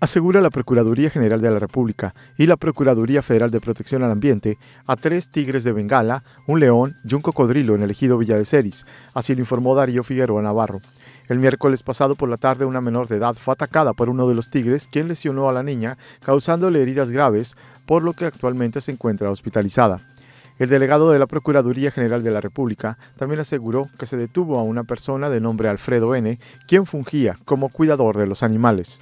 asegura la Procuraduría General de la República y la Procuraduría Federal de Protección al Ambiente a tres tigres de Bengala, un león y un cocodrilo en el ejido Villa de Ceris, así lo informó Darío Figueroa Navarro. El miércoles pasado por la tarde una menor de edad fue atacada por uno de los tigres quien lesionó a la niña causándole heridas graves, por lo que actualmente se encuentra hospitalizada. El delegado de la Procuraduría General de la República también aseguró que se detuvo a una persona de nombre Alfredo N., quien fungía como cuidador de los animales.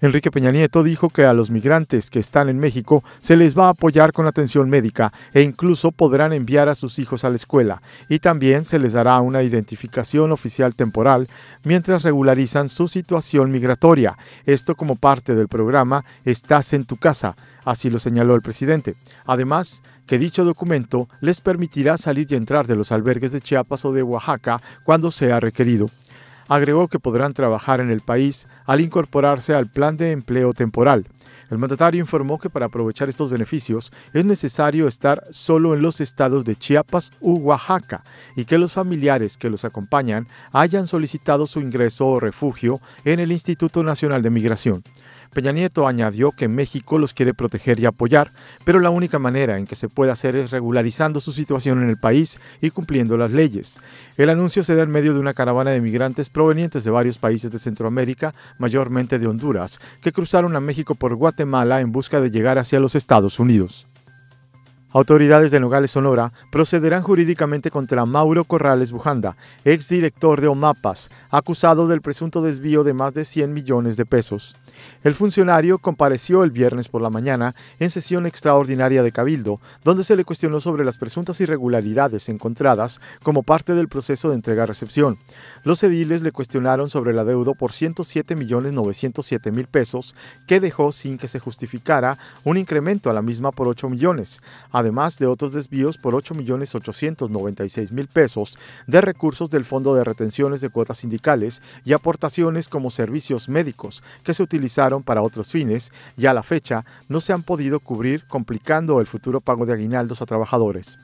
Enrique Peña Nieto dijo que a los migrantes que están en México se les va a apoyar con atención médica e incluso podrán enviar a sus hijos a la escuela y también se les dará una identificación oficial temporal mientras regularizan su situación migratoria. Esto como parte del programa Estás en tu casa, así lo señaló el presidente. Además, que dicho documento les permitirá salir y entrar de los albergues de Chiapas o de Oaxaca cuando sea requerido agregó que podrán trabajar en el país al incorporarse al plan de empleo temporal. El mandatario informó que para aprovechar estos beneficios es necesario estar solo en los estados de Chiapas u Oaxaca y que los familiares que los acompañan hayan solicitado su ingreso o refugio en el Instituto Nacional de Migración. Peña Nieto añadió que México los quiere proteger y apoyar, pero la única manera en que se puede hacer es regularizando su situación en el país y cumpliendo las leyes. El anuncio se da en medio de una caravana de migrantes provenientes de varios países de Centroamérica, mayormente de Honduras, que cruzaron a México por Guatemala en busca de llegar hacia los Estados Unidos. Autoridades de Nogales, Sonora, procederán jurídicamente contra Mauro Corrales Bujanda, exdirector de OMAPAS, acusado del presunto desvío de más de 100 millones de pesos. El funcionario compareció el viernes por la mañana en sesión extraordinaria de Cabildo, donde se le cuestionó sobre las presuntas irregularidades encontradas como parte del proceso de entrega-recepción. Los ediles le cuestionaron sobre la deuda por $107,907,000 pesos que dejó sin que se justificara un incremento a la misma por 8 millones, además de otros desvíos por $8,896,000 pesos de recursos del Fondo de Retenciones de Cuotas Sindicales y aportaciones como servicios médicos que se utilizan para otros fines y a la fecha no se han podido cubrir complicando el futuro pago de aguinaldos a trabajadores.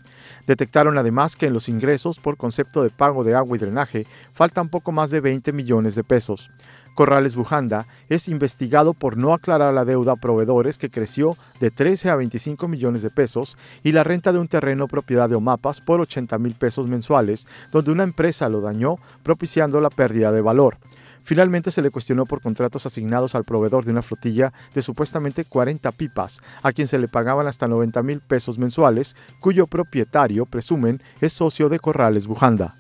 Detectaron además que en los ingresos por concepto de pago de agua y drenaje faltan poco más de 20 millones de pesos. Corrales Bujanda es investigado por no aclarar la deuda a proveedores que creció de 13 a 25 millones de pesos y la renta de un terreno propiedad de Omapas por 80 mil pesos mensuales, donde una empresa lo dañó propiciando la pérdida de valor. Finalmente se le cuestionó por contratos asignados al proveedor de una flotilla de supuestamente 40 pipas, a quien se le pagaban hasta 90 mil pesos mensuales, cuyo propietario, presumen, es socio de Corrales Bujanda.